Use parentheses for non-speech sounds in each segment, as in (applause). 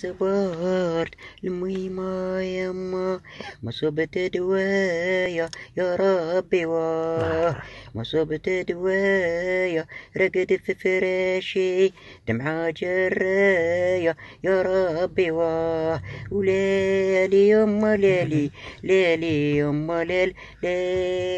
صبار المي ما يما صبت دوايا يا ربي واه (laughs) صبت دوايا رقد في فراشي دمعة جرايا يا ربي واه وليلي يما ليلي (laughs) ليلي يما ليل ليل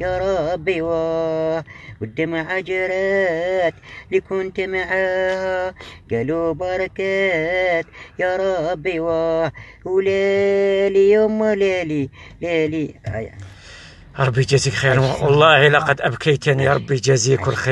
يا ربي واه والدمعة جرت اللي كنت معاها قالوا بركات يا ربي واه وليلي يوم ليلي ليلي آية. ربي يجازيك خير والله لقد أبكيتني ربي يجازيك الخير